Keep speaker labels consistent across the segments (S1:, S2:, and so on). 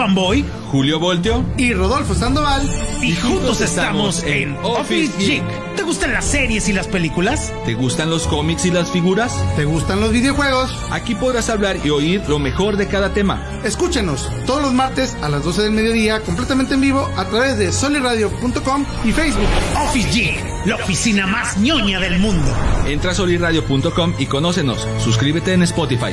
S1: Fanboy, Julio Voltio
S2: y Rodolfo Sandoval. Y, juntos estamos en Office Geek.
S1: ¿Te gustan las series y las películas? ¿Te gustan los cómics y las figuras? ¿Te gustan los videojuegos? Aquí podrás hablar y oír lo mejor de cada tema. Escúchenos, todos los martes
S2: a las 12 del mediodía, completamente
S1: en vivo, a través de soliradio.com y Facebook.
S2: Office Geek, la oficina más ñoña del mundo.
S1: Entra a soliradio.com y conócenos. Suscríbete en Spotify.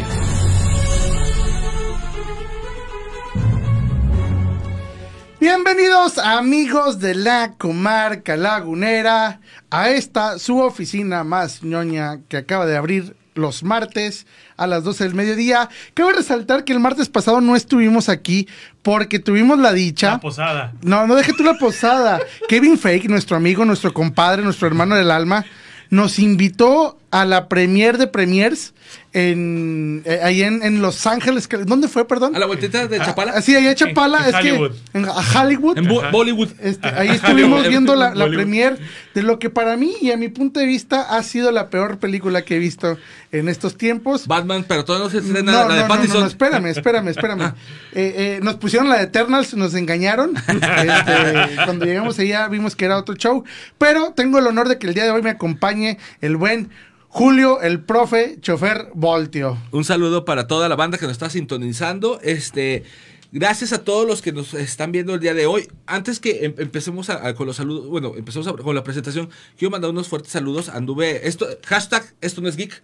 S2: Bienvenidos amigos de la comarca lagunera a esta su oficina más ñoña que acaba de abrir los martes a las 12 del mediodía. Cabe resaltar que el martes pasado no estuvimos aquí porque tuvimos la dicha... La posada. No, no deje tú la posada. Kevin Fake, nuestro amigo, nuestro compadre, nuestro hermano del alma, nos invitó a la premier de premiers en eh, ahí en, Los Ángeles. ¿Dónde fue, perdón? A la vueltita de ah, Chapala. Ah, sí, ahí a Chapala. En es Hollywood. Que, en a Hollywood. Bollywood. Este, ahí estuvimos viendo la, la premier de lo que para mí y a mi punto de vista ha sido la peor película que he visto en estos
S1: tiempos. Batman, pero todos no se no, la de no, No,
S2: espérame, espérame, espérame. Eh, eh, nos pusieron la de Eternals, nos engañaron. Este, cuando llegamos allá vimos que era otro show. Pero tengo el honor de que el día de hoy me acompañe el buen Julio, el profe, chofer
S1: Voltio. Un saludo para toda la banda que nos está sintonizando. Este. Gracias a todos los que nos están viendo el día de hoy. Antes que em, empecemos con los saludos, bueno, empecemos con la presentación, quiero mandar unos fuertes saludos. Anduve, esto, hashtag, esto no es geek.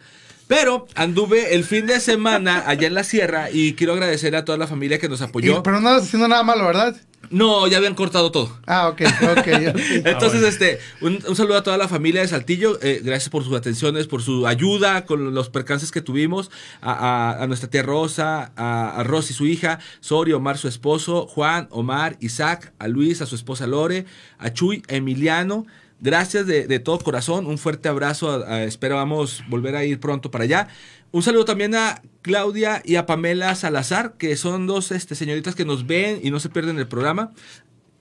S1: Pero anduve el fin de semana allá en la sierra y quiero agradecer a toda la familia que nos apoyó. pero
S2: no estás haciendo nada malo, ¿verdad?
S1: No, ya habían cortado todo. Ah, ok, ok. Entonces, ah, este, un, saludo a toda la familia de Saltillo. Eh, gracias por sus atenciones, por su ayuda con los percances que tuvimos. A, nuestra tía Rosa, a, a, Rosy, su hija, Sori, Omar, su esposo, Juan, Omar, Isaac, a Luis, a su esposa Lore, a Chuy, Emiliano, Gracias de, todo corazón. Un fuerte abrazo. A, espero vamos volver a ir pronto para allá. Un saludo también a Claudia y a Pamela Salazar, que son dos este, señoritas que nos ven y no se pierden el programa.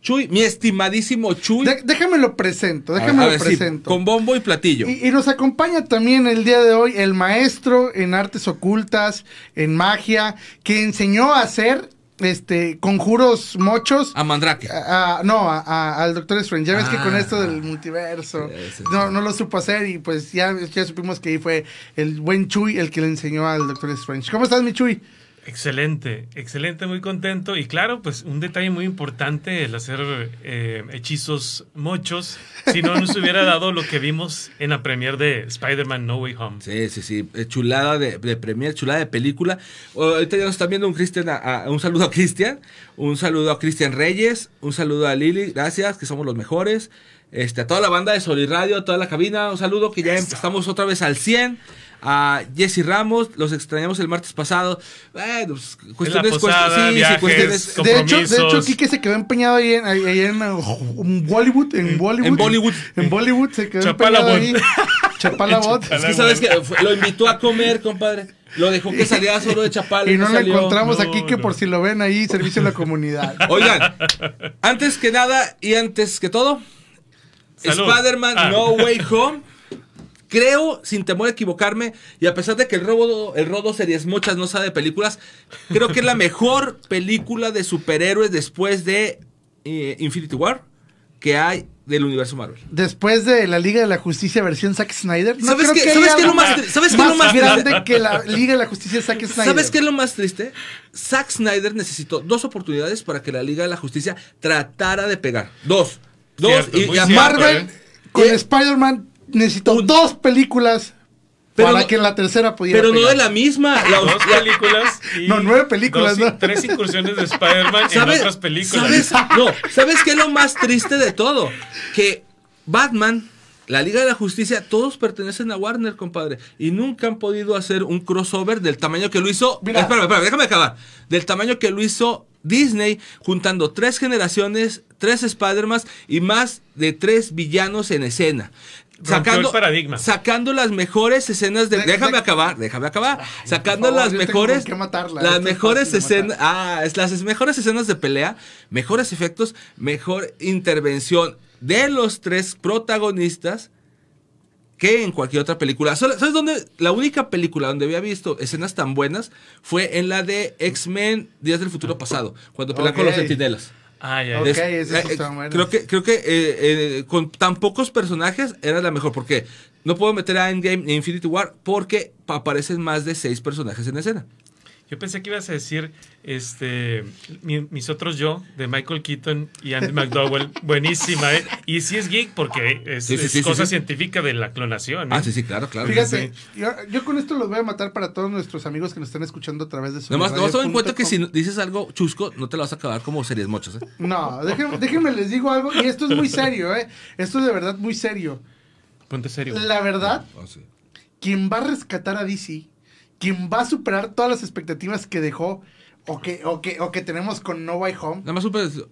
S1: Chuy, mi estimadísimo Chuy. déjame lo presento, déjame lo presento. con bombo y platillo. Y,
S2: y, nos acompaña también el día de hoy el maestro en artes ocultas, en magia, que enseñó a hacer este, conjuros mochos. A Mandrake. no, a, al Doctor Strange. Ya ves que con ah. esto del
S3: multiverso
S2: no, no, lo supo hacer y pues ya, ya supimos que ahí fue el buen Chuy el que le enseñó al Doctor Strange. ¿Cómo estás, mi Chuy?
S3: Excelente, excelente, muy contento. Y claro, pues un detalle muy importante el hacer eh, hechizos mochos. Si no nos hubiera dado lo que vimos en la premier de Spider-Man No Way Home.
S1: Sí, sí, sí. Eh, chulada de, premier, chulada de película. Ahorita ya nos están viendo un un saludo a Cristian, un saludo a Cristian Reyes, un saludo a Lili, gracias, que somos los mejores. Este, a toda la banda de Sol Radio, a toda la cabina, un saludo que ya estamos otra vez al 100 a Jesse Ramos, los extrañamos el martes pasado. Bueno, pues, cuestiones, posada, cuestiones, viajes, De hecho, de hecho,
S2: se quedó empeñado ahí uh, en, Bollywood, en Bollywood. En Bollywood. se quedó Chapala empeñado
S1: ahí. Chapala Bot. Es que sabes que lo invitó a comer, compadre. Lo dejó que saliera solo de Chapala. Y no, lo encontramos aquí que
S2: por si lo ven ahí, servicio a la
S1: comunidad. Oigan, antes que nada y antes que todo,
S3: Spider-Man ah. No Way
S1: Home creo, sin temor a equivocarme, y a pesar de que el robo el Rodo Series Mochas no sabe de películas, creo que es la mejor película de superhéroes después de eh, Infinity War que hay del universo Marvel.
S2: Después de la Liga de la Justicia versión Zack Snyder. ¿Sabes qué es lo más, ¿sabes qué más grande que la Liga
S1: de la Justicia de Zack Snyder? ¿Sabes qué es lo más triste? Zack Snyder necesitó dos oportunidades para que la Liga de la Justicia tratara de pegar. Dos. Dos. y, a Marvel, ¿eh?
S2: con eh, Spider-Man necesito dos películas para que en la tercera pudiera. Pero
S3: no de la misma. dos
S1: películas. no, nueve películas. Tres incursiones de Spider-Man en otras películas. ¿sabes? No, ¿sabes qué es lo más triste de todo? Que Batman, la Liga de la Justicia, todos pertenecen a Warner, compadre. Y nunca han podido hacer un crossover del tamaño que lo hizo. Espérame, déjame acabar. Del tamaño que lo hizo Disney juntando tres generaciones, tres spider y más de tres villanos en escena sacando, sacando las mejores escenas de. déjame acabar, déjame acabar. sacando las mejores. las mejores escenas. Ah, es, las mejores escenas de pelea, mejores efectos, mejor intervención de los tres protagonistas que en cualquier otra película. ¿Sabes dónde? La única película donde había visto escenas tan buenas fue en la de X-Men Días del Futuro Pasado, cuando pelea con los sentinelas. Ah, ya. Eh, creo que, creo que eh, eh, con tan pocos personajes era la mejor, porque no puedo meter a Endgame ni Infinity War porque aparecen más de seis personajes en escena.
S3: Yo pensé que ibas a decir este mis otros yo de Michael Keaton y Andy McDowell. Buenísima, ¿eh? Y sí es geek porque es, cosa científica de la clonación. ¿eh? Ah, sí, sí, claro, claro. Fíjate,
S2: yo, con esto los voy a matar para todos nuestros amigos que nos están escuchando a través de su. no nomás en cuenta que
S1: si dices algo chusco, no te lo vas a acabar como series mochos, ¿eh?
S2: No, déjenme, les digo algo. Y esto es muy serio, ¿eh? Esto es de verdad muy serio. Ponte serio. La verdad, quién ah, quien va a rescatar a DC quien va a superar todas las expectativas que dejó o que, o que, tenemos con No Way
S1: Home. Nada más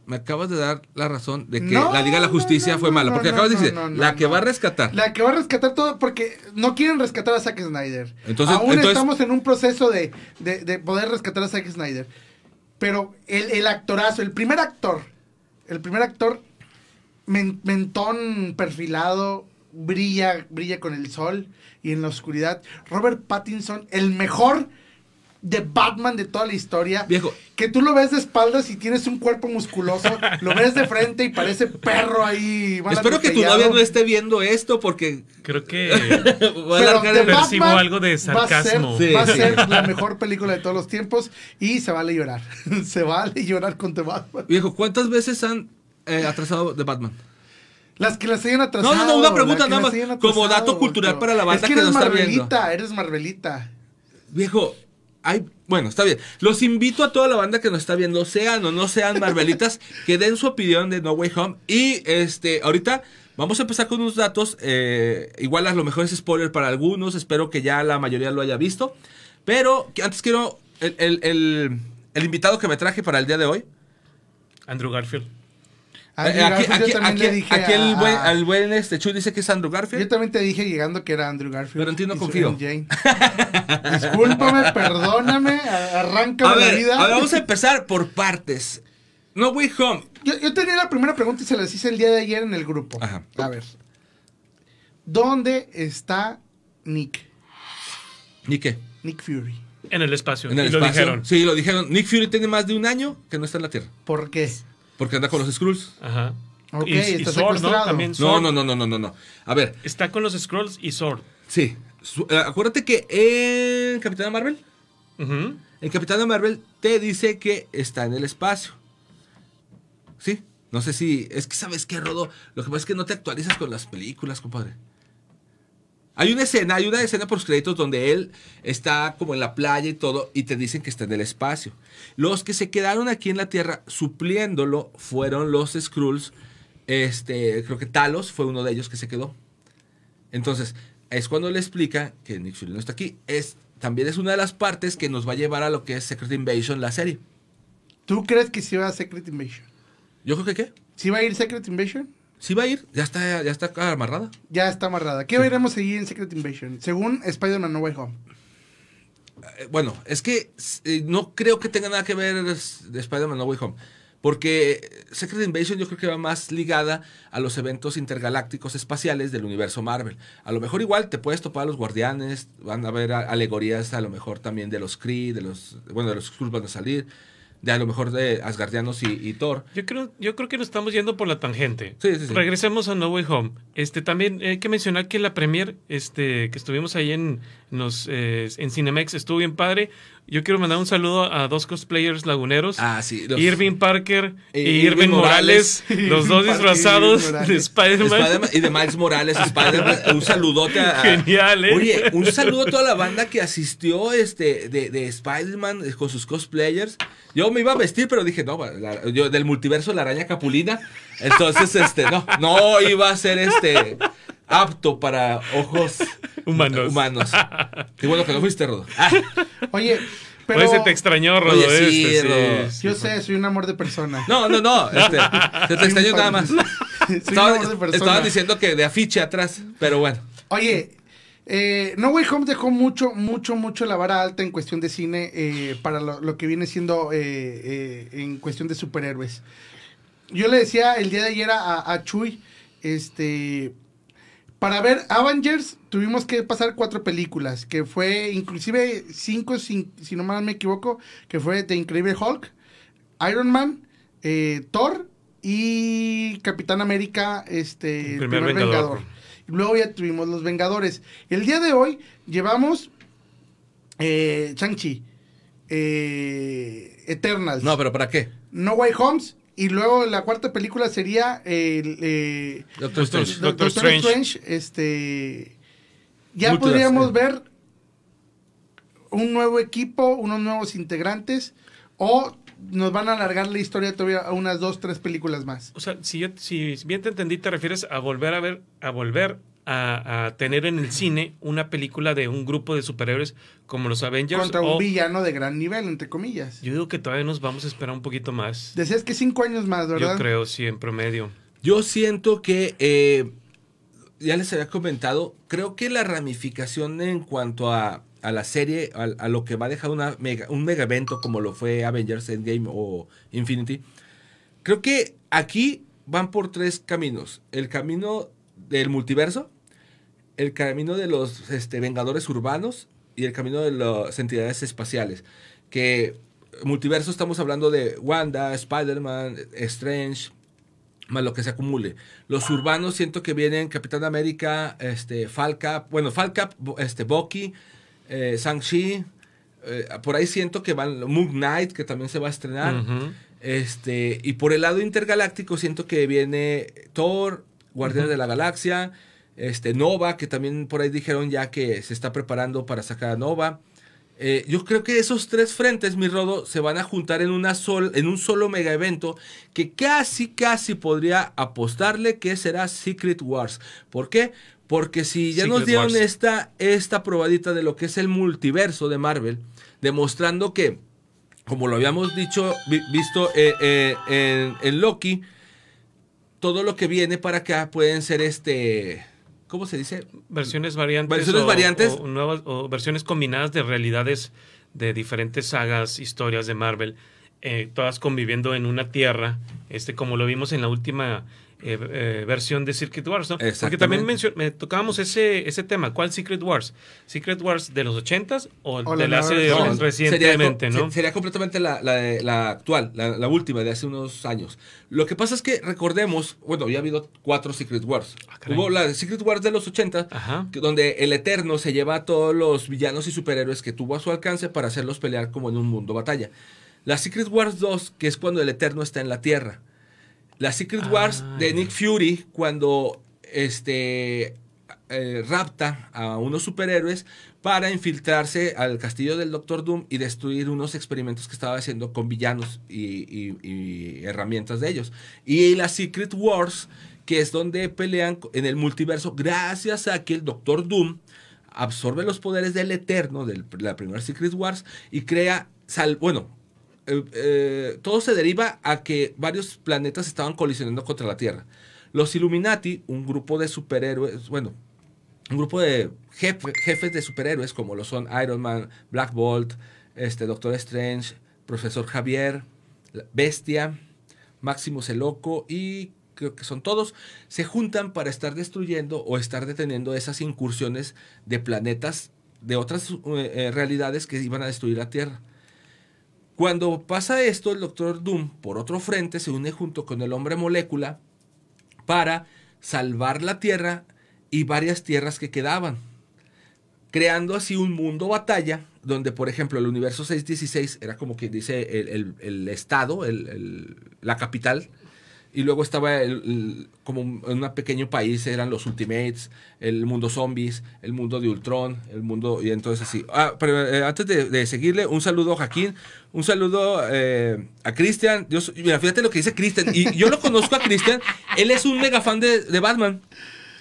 S1: me acabas de dar la razón de que la diga la Justicia fue mala. Porque acabas de decir, la que va a rescatar.
S2: La que va a rescatar todo, porque no quieren rescatar a Zack Snyder. Entonces, Aún estamos en un proceso de, poder rescatar a Zack Snyder. Pero el, actorazo, el primer actor, el primer actor, mentón perfilado, brilla, brilla con el sol y en la oscuridad. Robert Pattinson, el mejor de Batman de toda la historia. Viejo. Que tú lo ves de espaldas y tienes un cuerpo musculoso, lo ves de frente y parece perro ahí. Espero que tu no esté
S1: viendo esto porque. Creo que. va a Pero de percibo algo de sarcasmo. Va a, ser, la mejor
S2: película de todos los tiempos y se vale llorar. se vale llorar con The
S1: Batman. Viejo, ¿cuántas veces han eh, atrasado The Batman? Las que las hayan atrasado. No, no, no, una pregunta nada más. Como dato cultural para la banda que, nos Marvelita, está
S2: viendo. Eres Marvelita.
S1: Viejo, hay. Bueno, está bien. Los invito a toda la banda que nos está viendo, sean o no sean Marvelitas, que den su opinión de No Way Home. Y este, ahorita Vamos a empezar con unos datos. Eh, igual a lo mejor es spoiler para algunos. Espero que ya la mayoría lo haya visto. Pero antes quiero. el, invitado que me traje para el día de hoy. Andrew Garfield. Andrew ah, eh, aquí, le dije aquí el, buen, al este
S2: Chu dice que es Andrew Garfield. Yo también te dije llegando que era Andrew Garfield. Pero entiendo ti no confío. Discúlpame, perdóname, arranca la vida. A ver, vamos a empezar por partes. No Way Home. Yo, tenía la primera pregunta y se las hice el día de ayer en el grupo. Ajá. A ver. ¿Dónde está Nick?
S1: ¿Nick qué? Nick Fury. En el espacio. espacio. Lo dijeron. Sí, lo dijeron. Nick Fury tiene más de un año que no está en la Tierra. ¿Por qué? Porque anda con los scrolls. Ajá. Ok, está ¿no? No, no, no, no, no, no. A ver. Está con los scrolls y Sword. Sí. Eh, acuérdate que en Capitana Marvel. Capitán En Capitana Marvel te dice que está en el espacio. ¿Sí? No sé si. Es que sabes qué, Rodo. Lo que pasa es que no te actualizas con las películas, compadre. Hay una escena, hay una escena por los créditos donde él está como en la playa y todo, y te dicen que está en el espacio. Los que se quedaron aquí en la Tierra supliéndolo fueron los Skrulls. Este, creo que Talos fue uno de ellos que se quedó. Entonces, es cuando le explica que Nick Fury no está aquí. Es, también es una de las partes que nos va a llevar a lo que es Secret Invasion, la serie. ¿Tú crees que sí va a Secret Invasion? ¿Yo creo que qué? ¿Sí va a ir Secret Invasion? Sí va a ir, ya está, ya está amarrada.
S2: Ya está amarrada. ¿Qué veremos seguir en Secret Invasion? Según Spider-Man No Way Home.
S1: Eh, bueno, es que eh, no creo que tenga nada que ver de Spider-Man No Way Home. Porque Secret Invasion yo creo que va más ligada a los eventos intergalácticos espaciales del universo Marvel. A lo mejor igual te puedes topar a los guardianes, van a haber alegorías a lo mejor también de los Kree, de los, bueno, de los Skrulls van a salir, de a lo mejor de Asgardianos y, y, Thor.
S3: Yo creo, yo creo que nos estamos yendo por la tangente.
S1: Regresemos a No Way Home. Este,
S3: también hay que mencionar que la premier este, que estuvimos ahí en, nos, eh, en Cinemex estuvo bien padre. Yo quiero mandar un saludo a dos cosplayers laguneros. Ah, sí, Irving Parker e, Irving, Morales, los dos disfrazados de Spider-Man. y de Miles
S1: Morales, spider un saludote a... Genial, ¿eh? Oye, un saludo a toda la banda que asistió este, de, Spider-Man eh, con sus cosplayers. Yo me iba a vestir, pero dije, no, del multiverso de la araña capulina. Entonces, este, no, no iba a ser este apto para ojos humanos. humanos. Igual que lo fuiste, Rodo. Ah. Oye, pero... Oye, se te extrañó, Rodo. Oye, sí, este, Sí,
S2: Yo sé, soy un amor de persona.
S1: No, no, no. Este, se te extrañó nada más. Estaban estaba diciendo que de afiche atrás, pero bueno.
S2: Oye, eh, no Way Home dejó mucho, mucho, mucho la vara alta en cuestión de cine eh, para lo, que viene siendo eh, eh, en cuestión de superhéroes. Yo le decía el día de ayer a, a Chuy, este, para ver Avengers tuvimos que pasar cuatro películas, que fue inclusive cinco, si, no mal me equivoco, que fue The Increíble Hulk, Iron Man, eh, Thor y Capitán América, este, el primer, Vengador. Luego ya tuvimos Los Vengadores. El día de hoy llevamos eh, Shang-Chi, eh, Eternals. No, pero ¿para qué? No Way Homes y luego la cuarta película sería el, eh, Doctor, Strange. Este,
S1: ya podríamos
S2: ver un nuevo equipo, unos nuevos integrantes, o nos van a alargar la historia
S3: todavía a unas dos, tres películas más. O sea, si, si bien te entendí, te refieres a volver a ver, a volver a, tener en el cine una película de un grupo de superhéroes como los Avengers. Contra un
S2: villano de gran nivel, entre comillas.
S3: Yo digo que todavía nos vamos a esperar un poquito más. Decías
S2: que cinco años más, ¿verdad? Yo
S1: creo, sí, en promedio. Yo siento que, eh, ya les había comentado, creo que la ramificación en cuanto a, la serie, a, lo que va a dejar una mega, un mega evento como lo fue Avengers Endgame o Infinity, creo que aquí van por tres caminos. El camino del multiverso, el camino de los este, Vengadores Urbanos y el camino de las entidades espaciales. Que multiverso estamos hablando de Wanda, Spider-Man, Strange, más lo que se acumule. Los urbanos siento que vienen Capitán América, este, falca bueno, Falca, este, Bucky, eh, Shang-Chi. Eh, por ahí siento que van Moon Knight, que también se va a estrenar. este, y por el lado intergaláctico siento que viene Thor, Guardianes de la Galaxia. Este, Nova, que también por ahí dijeron ya que se está preparando para sacar a Nova. Eh, yo creo que esos tres frentes, mi rodo, se van a juntar en, una en un solo mega evento que casi, casi podría apostarle que será Secret Wars. ¿Por qué? Porque si ya nos dieron esta, esta probadita de lo que es el multiverso de Marvel, demostrando que, como lo habíamos dicho, visto eh, eh, en, en Loki, todo lo que viene para acá pueden ser este ¿cómo se dice? Versiones variantes. Versiones variantes.
S3: O, nuevas, o versiones combinadas de realidades de diferentes sagas, historias de Marvel, eh, todas conviviendo en una tierra, este, como lo vimos en la última eh, eh, versión de Secret Wars, ¿no? Porque también me tocábamos ese, ese tema, ¿cuál Secret Wars? ¿Secret Wars de los 80s o, de la, hace recientemente, sería, no?
S1: Sería completamente la, actual, la, última de hace unos años. Lo que pasa es que recordemos, bueno, ya ha habido cuatro Secret Wars. Ah, Hubo la Secret Wars de los 80, donde el Eterno se lleva a todos los villanos y superhéroes que tuvo a su alcance para hacerlos pelear como en un mundo batalla. La Secret Wars 2, que es cuando el Eterno está en la Tierra la Secret ah. Wars de Nick Fury, cuando este, eh, rapta a unos superhéroes para infiltrarse al castillo del Doctor Doom y destruir unos experimentos que estaba haciendo con villanos y, herramientas de ellos. Y la Secret Wars, que es donde pelean en el multiverso gracias a que el Doctor Doom absorbe los poderes del Eterno, de la primera Secret Wars, y crea, sal, bueno, eh, eh, todo se deriva a que varios planetas estaban colisionando contra la Tierra. Los Illuminati, un grupo de superhéroes, bueno, un grupo de jefes de superhéroes como lo son Iron Man, Black Bolt, este, Doctor Strange, Profesor Javier, Bestia, Maximus el Loco y creo que son todos, se juntan para estar destruyendo o estar deteniendo esas incursiones de planetas de otras eh, realidades que iban a destruir la Tierra. Cuando pasa esto, el Doctor Doom, por otro frente, se une junto con el hombre molécula para salvar la Tierra y varias tierras que quedaban, creando así un mundo batalla donde, por ejemplo, el universo 616 era como que dice el, estado, la capital y luego estaba el, como en un pequeño país, eran los Ultimates, el mundo zombies, el mundo de Ultron, el mundo... Y entonces así. Ah, eh, antes de, seguirle, un saludo a Jaquín, un saludo eh, a Cristian. Mira, fíjate lo que dice Cristian. Y yo lo conozco a Cristian, él es un mega fan de, de Batman.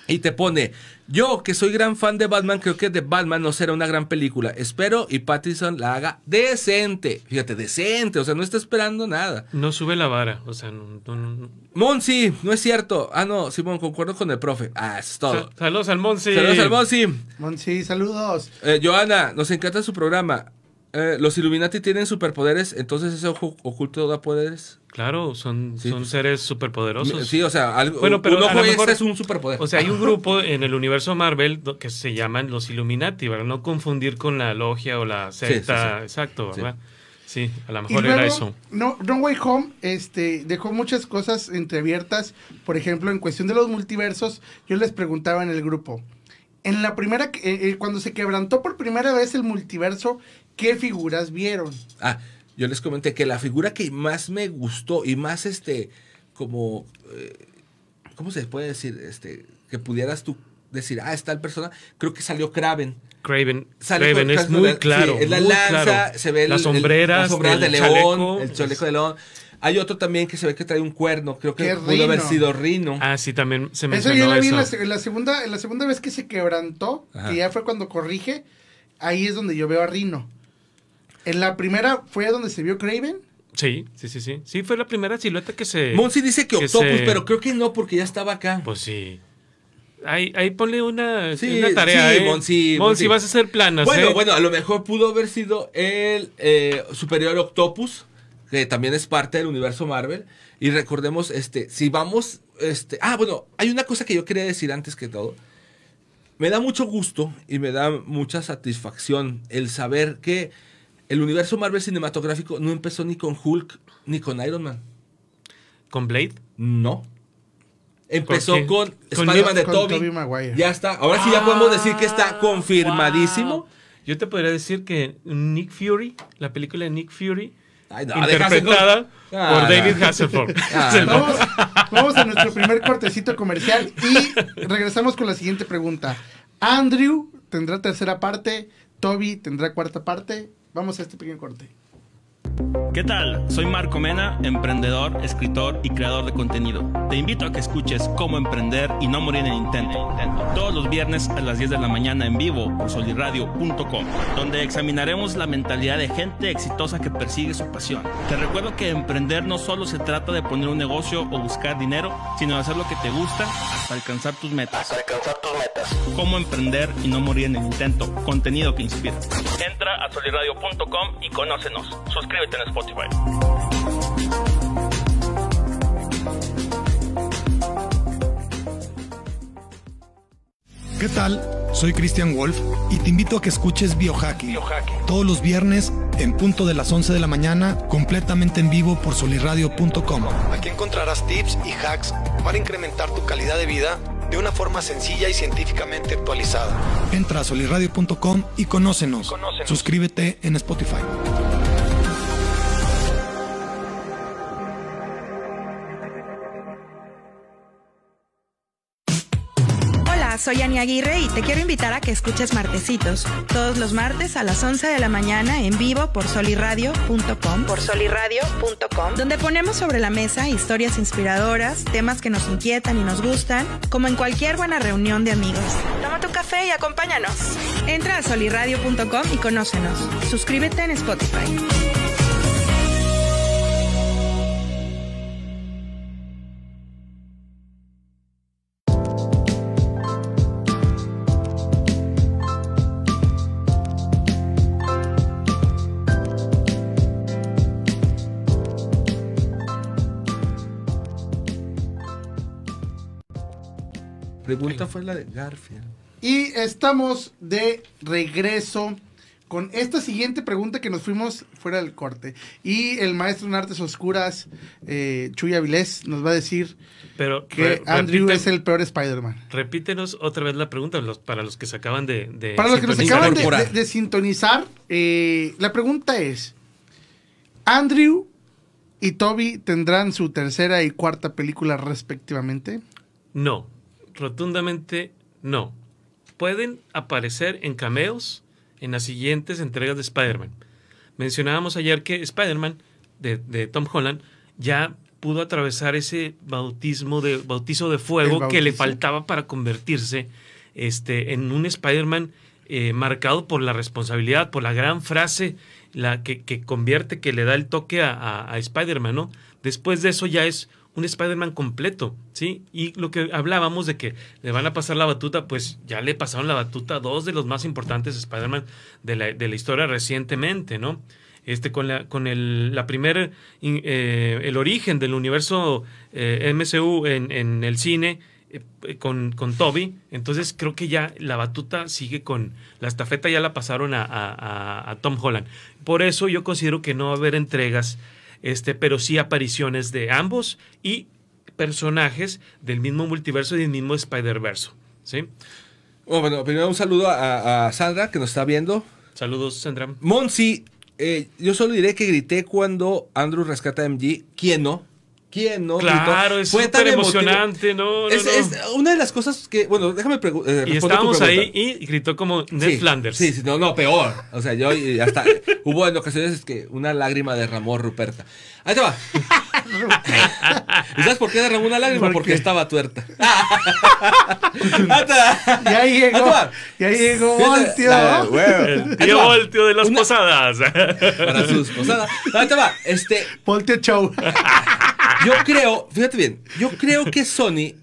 S1: Y te pone, yo que soy gran fan de Batman, creo que de Batman no será una gran película. Espero y Pattinson la haga decente. Fíjate, decente, o sea, no está esperando nada. No sube la vara,
S3: o sea, no... no, no.
S1: Monsi, no es cierto. Ah, no, Simón, concuerdo con el profe. Ah, es todo. saludos al Monsi. Saludos al Monsi.
S2: Monsi, saludos.
S1: Eh, Joana, nos encanta su programa. Eh, los Illuminati tienen superpoderes, entonces ese ojo oculto da poderes. Claro, son, son pues, seres superpoderosos. Sí, o sea, algo, bueno, pero un a lo mejor, es un superpoder. O sea, hay un grupo
S3: en el universo Marvel que se llaman los Illuminati, para No confundir con la logia o la secta, exacto, ¿verdad? Sí, a lo mejor era eso.
S2: No, Runway Way Home este, dejó muchas cosas entreabiertas. Por ejemplo, en cuestión de los multiversos, yo les preguntaba en el grupo, en la primera, eh, eh, cuando se quebrantó por primera vez el multiverso,
S1: ¿qué figuras vieron? Ah, yo les comenté que la figura que más me gustó y más este, como, eh, ¿cómo se puede decir? Este, que pudieras tú decir, ah, es tal persona, creo que salió Kraven. Craven, Craven es muy claro. es la lanza, se ve la sombrera el, de león, chaleco, el pues. chaleco de león. Hay otro también que se ve que trae un cuerno, creo que pudo haber sido Rino. Ah, sí, también se mencionó eso. Yo lo vi
S2: la, segunda, la segunda vez que se quebrantó, y que ya fue cuando corrige, ahí es donde yo veo a Rino. En la primera fue donde se vio Craven.
S3: Sí, sí, sí, sí.
S2: Sí, fue la primera silueta
S3: que se. Monsi dice que, Octopus, pues, pero creo que no, porque ya estaba acá. Pues sí. Ahí, ponle una, tarea. Sí, ¿eh? Monsi, Monsi, vas a hacer planas. Bueno, ¿eh? bueno, a
S1: lo mejor pudo haber sido el eh, superior Octopus, que también es parte del universo Marvel. Y recordemos, este, si vamos. Este, ah, bueno, hay una cosa que yo quería decir antes que todo. Me da mucho gusto y me da mucha satisfacción el saber que el universo Marvel cinematográfico no empezó ni con Hulk ni con Iron Man.
S3: ¿Con Blade? No.
S1: Empezó con, Spider-Man de Toby. Maguire. Ya está. Ahora sí ya podemos
S3: decir que está ah, confirmadísimo. Yo te podría decir que Nick Fury, la película de Nick Fury, interpretada ah, por David Hasselhoff. Ah, vamos, vamos a nuestro
S2: primer cortecito comercial y regresamos con la siguiente pregunta. Andrew tendrá tercera parte, Toby tendrá cuarta parte Vamos a este pequeño corte.
S3: ¿Qué tal? Soy Marco Mena, emprendedor, escritor y creador de contenido. Te invito a que escuches Cómo emprender y no morir en el Intento Todos los viernes a las 10 de la mañana en vivo por soliradio.com, donde examinaremos la mentalidad de gente exitosa que persigue su pasión. Te recuerdo que emprender no solo se trata de poner un negocio o buscar dinero, sino de hacer lo que te gusta hasta alcanzar tus metas. alcanzar tus metas. Cómo emprender y no morir en el intento. Contenido que inspira. Entra a
S1: solirradio.com y conócenos. Suscríbete en Spotify.
S2: ¿Qué tal? Soy Cristian Wolf y te invito a que escuches Biohacking, todos los viernes en punto de las 11 de la mañana, completamente en vivo por Soliradio.com. Aquí encontrarás tips y hacks para incrementar tu calidad de vida de una forma sencilla y científicamente actualizada. Entra a Soliradio.com y conócenos. Suscríbete
S3: en Spotify. soy Ani Aguirre y te quiero invitar a que escuches Martecitos, todos los martes a las 11 de la
S2: mañana en vivo por soliradio.com, por
S3: soliradio.com,
S2: donde ponemos sobre la mesa historias inspiradoras, temas que nos inquietan y nos gustan, como en cualquier buena reunión de amigos.
S3: Toma tu café y acompáñanos. Entra a soliradio.com y conócenos.
S2: Suscríbete en Spotify.
S1: pregunta fue la de Garfield.
S2: Y estamos de regreso con esta siguiente pregunta que nos fuimos fuera del corte. Y el maestro en artes oscuras, eh, Chuy Avilés, nos va a decir pero, que Andrew es el peor Spider-Man.
S3: Repítenos otra vez la pregunta para los que se acaban de, Para los que acaban de,
S2: sintonizar, eh, la pregunta es, ¿Andrew y Toby tendrán su tercera y cuarta película respectivamente?
S3: No. Rotundamente no. Pueden aparecer en cameos en las siguientes entregas de Spider-Man. Mencionábamos ayer que Spider-Man de, Tom Holland ya pudo atravesar ese bautismo de, bautizo de fuego que le faltaba para convertirse este, en un Spider-Man eh, marcado por la responsabilidad, por la gran frase la que, convierte, que le da el toque a, a Spider-Man, ¿no? Después de eso ya es un Spider-Man completo, ¿sí? Y lo que hablábamos de que le van a pasar la batuta, pues ya le pasaron la batuta a dos de los más importantes Spider-Man de la, de la, historia recientemente, ¿no? Este, con la, con el, la primer, eh, el origen del universo eh, MCU en, el cine eh, con, con, Toby, entonces creo que ya la batuta sigue con, la estafeta ya la pasaron a, a Tom Holland. Por eso yo considero que no va a haber entregas este, pero sí apariciones de ambos y personajes del mismo multiverso y del mismo Spider-Verse. ¿sí?
S1: Oh, bueno, primero un saludo a, Sandra que nos está viendo. Saludos, Sandra. Monsi, eh, yo solo diré que grité cuando Andrew rescata a MG. ¿Quién no? ¿Quién no? Claro, es Fue emocionante, ¿no? es, una de las cosas que, bueno, déjame preguntar. Eh, y estábamos ahí y gritó como Ned Flanders. Sí, no, no, peor. O sea, yo hasta hubo en ocasiones que una lágrima derramó Ruperta. Ahí te va. ¿Y sabes por qué derramó una lágrima? Porque estaba tuerta.
S2: ya llegó.
S1: Ya llegó Voltio. El tío de las posadas. Para sus posadas. Ahí te va. Este. Voltio Show. Yo creo, fíjate bien, yo creo que Sony,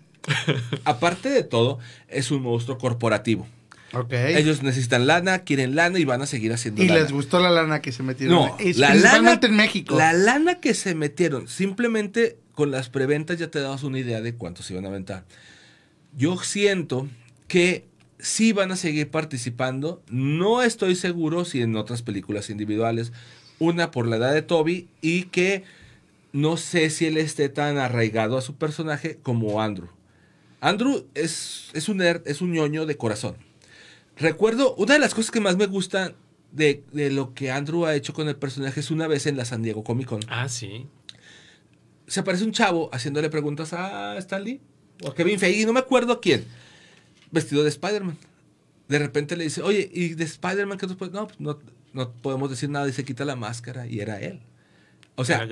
S1: aparte de todo, es un monstruo corporativo. Ellos necesitan lana, quieren lana y van a seguir haciendo ¿Y lana. ¿Y les gustó la lana que se metieron? No, es, la lana, en México. La lana que se metieron, simplemente con las preventas ya te dabas una idea de cuánto se iban a aventar. Yo siento que sí van a seguir participando, no estoy seguro si en otras películas individuales, una por la edad de Toby y que no sé si él esté tan arraigado a su personaje como Andrew. Andrew es, es un nerd, es un ñoño de corazón recuerdo, una de las cosas que más me gusta de, lo que Andrew ha hecho con el personaje es una vez en la San Diego Comic Con. Ah, sí. Se aparece un chavo haciéndole preguntas a Stanley o a Kevin Feige, no me acuerdo a quién, vestido de Spider-Man. De repente le dice, oye, ¿y de Spider-Man qué puedes? No, pues, no, no podemos decir nada y se quita la máscara y era él. O sea,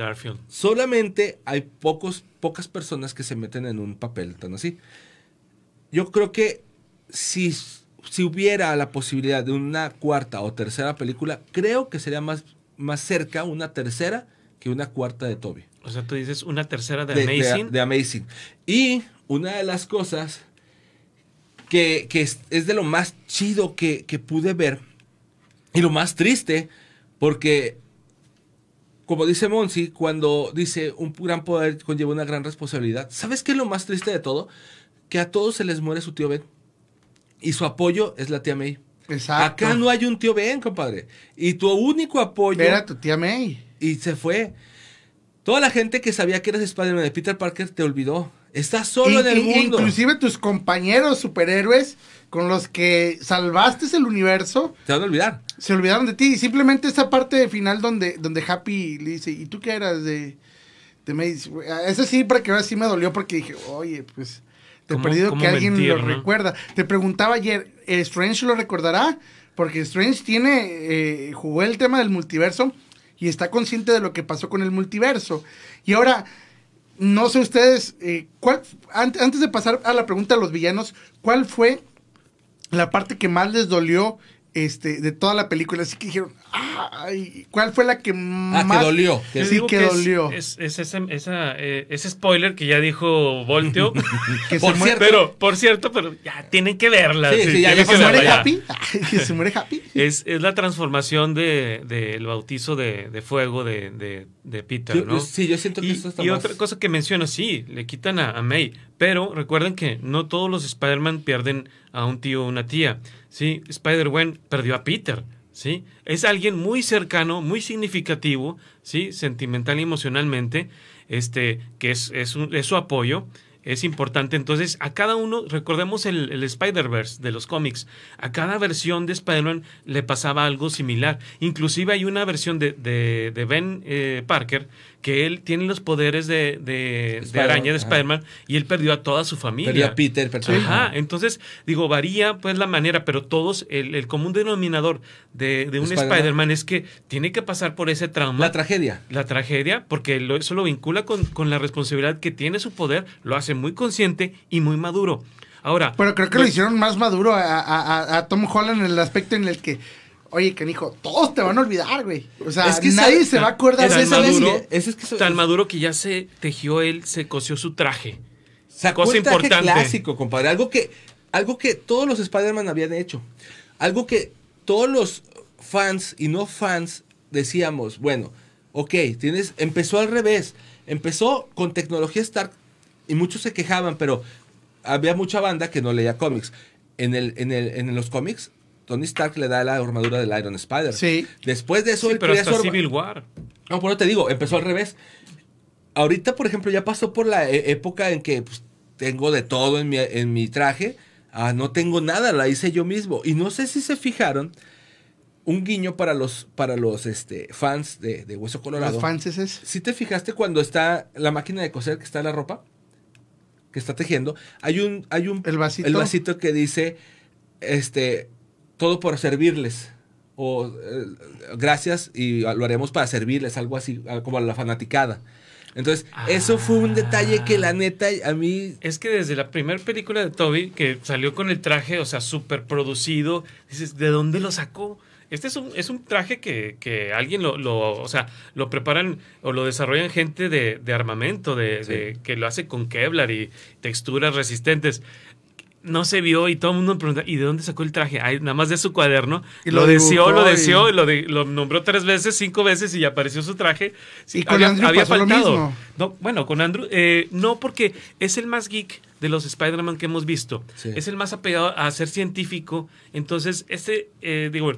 S1: solamente hay pocos, pocas personas que se meten en un papel tan así. Yo creo que si si hubiera la posibilidad de una cuarta o tercera película, creo que sería más, más cerca una tercera que una cuarta de Toby.
S3: O sea, tú dices una tercera
S1: de, Amazing. De, Amazing. Y una de las cosas que, es, de lo más chido que, que pude ver y lo más triste, porque como dice Monsi, cuando dice un gran poder conlleva una gran responsabilidad, ¿sabes qué es lo más triste de todo? Que a todos se les muere su tío Ben y su apoyo es la tía May. Exacto. Acá no hay un tío Ben, compadre. Y tu único apoyo. Era tu tía May. Y se fue. Toda la gente que sabía que eras Spider-Man de Peter Parker te olvidó. Estás solo en el mundo. Inclusive
S2: tus compañeros superhéroes con los que salvaste el universo. Te van a olvidar. Se olvidaron de ti. Y simplemente esa parte de final donde, donde Happy le dice, ¿y tú qué eras de, May? May Ese sí, para que ahora sí me dolió porque dije, oye, pues he perdido que alguien lo recuerda. Te preguntaba ayer, ¿Strange lo recordará? Porque Strange tiene, eh, jugó el tema del multiverso y está consciente de lo que pasó con el multiverso. Y ahora, no sé ustedes, eh, ¿cuál, antes de pasar a la pregunta de los villanos, ¿cuál fue la parte que más les dolió este, de toda la película. Así que dijeron, ¿cuál fue la ah, que más? dolió. Que sí, que, dolió.
S3: Es, eh, ese, spoiler que ya dijo Volteo. por cierto. Pero, por cierto, pero ya tienen que verla. que se muere Happy. Es, la transformación del bautizo de, fuego de, Peter, ¿no? Sí, yo siento que y, eso está Y otra cosa que menciono, sí, le quitan a May, pero recuerden que no todos los Spider-Man pierden a un tío o una tía. ¿sí? Spider-Gwen perdió a Peter. Es alguien muy cercano, muy significativo, ¿sí? sentimental y emocionalmente, este, que es, su apoyo es importante. Entonces, a cada uno, recordemos el, Spider-Verse de los cómics, a cada versión de Spider-Man le pasaba algo similar. Inclusive hay una versión de, de, Ben eh, Parker que él tiene los poderes de, araña de Spider-Man y él perdió a toda su familia. Perdió a Peter, perdón. Ajá, entonces, digo, varía pues la manera, pero todos, el, común denominador de, un Spider-Man es que tiene que pasar por ese trauma. La tragedia. La tragedia, porque eso lo vincula con, la responsabilidad que tiene su poder, lo hace muy consciente y muy maduro. Ahora. Pero
S2: creo que lo hicieron más maduro a, a, a Tom Holland en el aspecto en el que Oye, dijo? todos te van a olvidar, güey. O sea, es que nadie se va a acordar de esa maduro, vez que,
S3: es, que Tan maduro que ya se tejió él, se cosió su traje.
S1: Sacó cosa importante. clásico, compadre. Algo que, algo que todos los Spider-Man habían hecho. Algo que todos los fans y no fans decíamos, bueno, ok, tienes, empezó al revés. Empezó con tecnología Stark y muchos se quejaban, pero había mucha banda que no leía cómics. En, el, en, el, en los cómics Tony Stark le da la armadura del Iron Spider. Sí. Después de eso, el. pero Civil War. No, por te digo, empezó al revés. Ahorita, por ejemplo, ya pasó por la e- época en que pues, tengo de todo en mi, traje. Ah, no tengo nada, la hice yo mismo. Y no sé si se fijaron, un guiño para los, para los este, fans de, Hueso Colorado. ¿Los fans es Si te fijaste cuando está la máquina de coser que está la ropa, que está tejiendo, hay un, hay un el vasito, el vasito que dice este todo por servirles. O eh, gracias y lo haremos para servirles, algo así, como a la fanaticada. Entonces, eso fue un detalle que la neta a mí... Es que desde la primera película de Toby, que salió con el traje,
S3: o sea, súper producido, dices, ¿de dónde lo sacó? Este es un, es un traje que, que alguien lo, lo, o sea, lo preparan o lo desarrollan gente de, de armamento, de, que lo hace con Kevlar y texturas resistentes no se vio y todo el mundo me pregunta, ¿y de dónde sacó el traje? Ay, nada más de su cuaderno. Y lo, deseó, lo deseó, y... lo, nombró tres veces, cinco veces y apareció su traje. Sí, y con había, Andrew faltado. bueno, con Andrew, eh, no, porque es el más geek de los Spider-Man que hemos visto. Es el más apegado a ser
S1: científico. Entonces, este, eh, digo,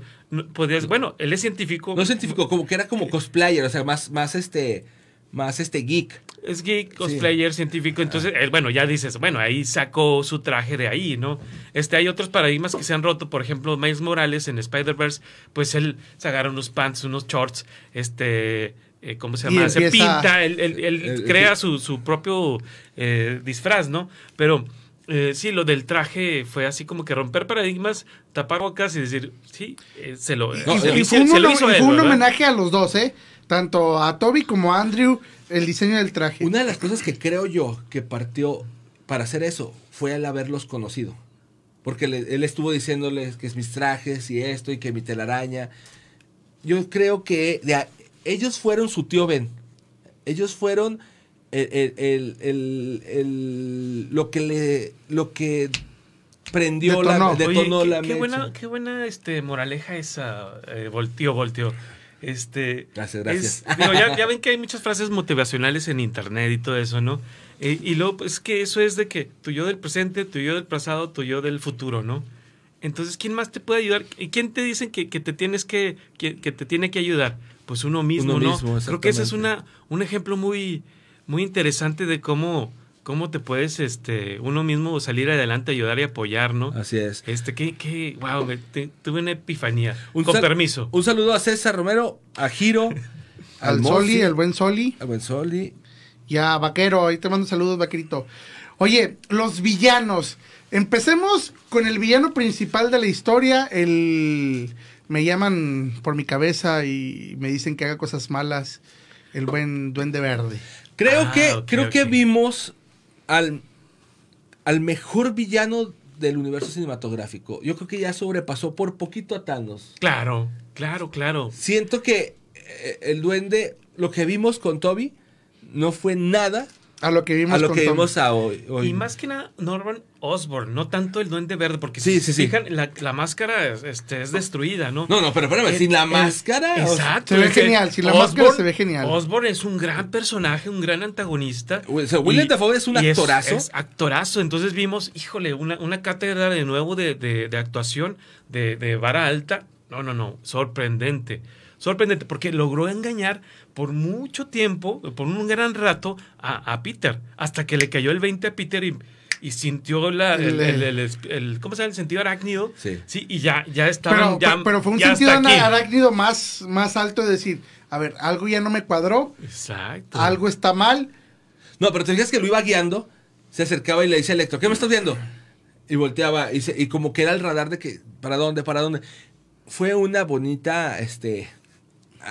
S1: bueno, él es científico. No científico, como que era como eh, cosplayer, o sea, más, más este, más este geek es geek,
S3: cosplayer, científico, entonces, él, ah. eh, bueno, ya dices, bueno, ahí sacó su traje de ahí, ¿no? Este, hay otros paradigmas que se han roto, por ejemplo, Miles Morales en Spider-Verse, pues él se agarra unos pants, unos shorts, este, eh, ¿cómo se llama? Se pinta, él, él, crea su, su, propio eh, disfraz, ¿no? Pero... Eh, sí, lo del traje fue así como que romper paradigmas, tapar bocas y decir, sí, se lo, hizo, fue un, un homenaje
S2: a los dos, ¿eh? tanto a Toby como a Andrew el diseño del traje. Una de las cosas que
S1: creo yo que partió para hacer eso fue al haberlos conocido. Porque él estuvo diciéndoles que es mis trajes y esto y que mi telaraña. Yo creo que ellos fueron su tío Ben. Ellos fueron lo que le lo que prendió la detonó
S3: qué, buena este moraleja esa eh, volteó. Este, gracias, gracias. ya, ven que hay muchas frases motivacionales en internet y todo eso, ¿no? y luego, pues que eso es de que tu yo del presente, tu yo del pasado, tu yo del futuro, ¿no? Entonces, ¿quién más te puede ayudar? ¿Y quién te dicen que, que te tienes que, que, te tiene que ayudar? Pues uno mismo, ¿no? Mismo, Creo que ese es una, un ejemplo muy, muy interesante de cómo cómo te puedes este, uno mismo salir adelante, ayudar y apoyar, ¿no? Así es. Este, qué, qué, wow, tuve una epifanía. Un Con permiso.
S1: Un saludo a César Romero, a Giro, al, Soli, el
S2: buen Soli. Al buen Soli. Y a Vaquero, ahí te mando saludos, Vaquerito. Oye, los villanos. Empecemos con el villano principal de la historia, el... Me llaman por mi cabeza y me dicen que haga cosas malas, el buen duende verde. Creo ah, que, creo que
S1: vimos al, al mejor villano del universo cinematográfico. Yo creo que ya sobrepasó por poquito a Thanos. Claro, claro, claro. Siento que eh, el duende, lo que vimos con Toby, no fue nada a lo que vimos, a hoy, Y
S3: más que nada, Norman Osborn, no tanto el Duende Verde, porque si se fijan, la, máscara es, este, es destruida, ¿no? No, no, pero espérame, sin la máscara. Exacto. Se ve genial, sin la máscara se ve genial. Osborn es un gran personaje, un gran antagonista. William es un actorazo. actorazo, entonces vimos, híjole, una, una cátedra de nuevo de, actuación de, de vara alta. No, no, no, sorprendente sorprendente, porque logró engañar por mucho tiempo, por un gran rato, a, Peter, hasta que le cayó el 20 a Peter y, sintió la, el, ¿cómo se llama? El sentido arácnido. Sí. Sí, y ya, ya estaba. Pero, fue un sentido arácnido
S2: más, más alto, de
S1: decir, a ver, algo ya no me cuadró.
S3: Exacto.
S1: Algo está mal. No, pero te fijas que lo iba guiando, se acercaba y le dice a Electro, ¿qué me estás viendo? Y volteaba y, como que era el radar de que, ¿para dónde? ¿Para dónde? Fue una bonita, este,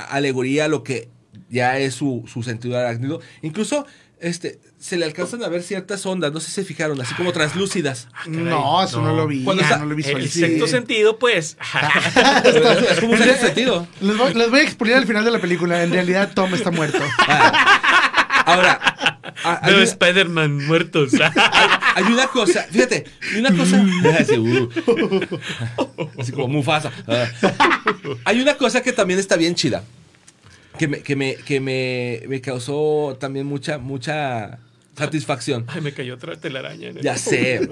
S1: alegoría lo que ya es su, su sentido arácnido. Incluso este, se le alcanzan a ver ciertas ondas, no sé si se fijaron, así como ah, translúcidas. Ah, no, eso no, lo vi. Cuando no lo El sexto sentido, pues. es como un sexto sentido.
S2: Les voy, a explicar al final de la película. En realidad, Tom está muerto.
S3: Ahora. A,
S1: Spider-Man muertos. Hay, una cosa, fíjate, hay una cosa. así, como Mufasa. hay una cosa que también está bien chida que me, que me, causó también mucha, mucha satisfacción. Ay, me cayó otra telaraña. En el... Ya sé.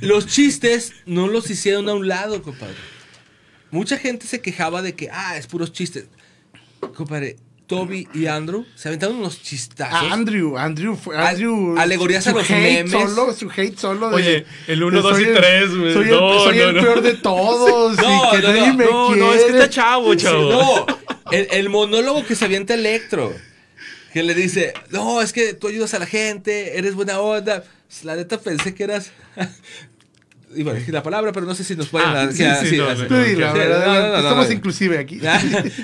S1: los chistes no los hicieron a un lado, compadre. Mucha gente se quejaba de que, ah, es puros chistes. Compadre, Toby y Andrew se aventaron unos chistazos. Ah, Andrew, Andrew, fue, Andrew. alegorías a los memes.
S2: su hate solo. Oye, el 1, 2 y 3, Soy, el, peor de todos. no, no, no, es que está chavo,
S1: chavo. No, el, monólogo que se avienta Electro. Que le dice, no, es que tú ayudas a la gente, eres buena onda. Pues, la neta pensé que eras iba a la palabra, pero no sé si nos pueden... ah, Sí, sí, Estamos inclusive aquí.